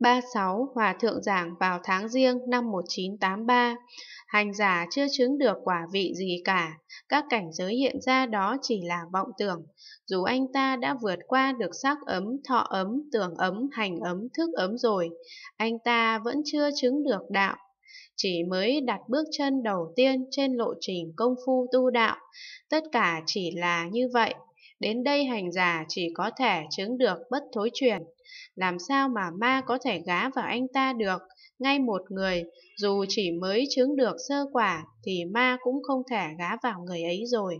36 Hòa Thượng giảng vào tháng riêng năm 1983. Hành giả chưa chứng được quả vị gì cả, các cảnh giới hiện ra đó chỉ là vọng tưởng. Dù anh ta đã vượt qua được sắc ấm, thọ ấm, tưởng ấm, hành ấm, thức ấm rồi, anh ta vẫn chưa chứng được đạo. Chỉ mới đặt bước chân đầu tiên trên lộ trình công phu tu đạo, tất cả chỉ là như vậy Đến đây hành giả chỉ có thể chứng được bất thối chuyển. Làm sao mà ma có thể gá vào anh ta được? Ngay một người, dù chỉ mới chứng được sơ quả thì ma cũng không thể gá vào người ấy rồi.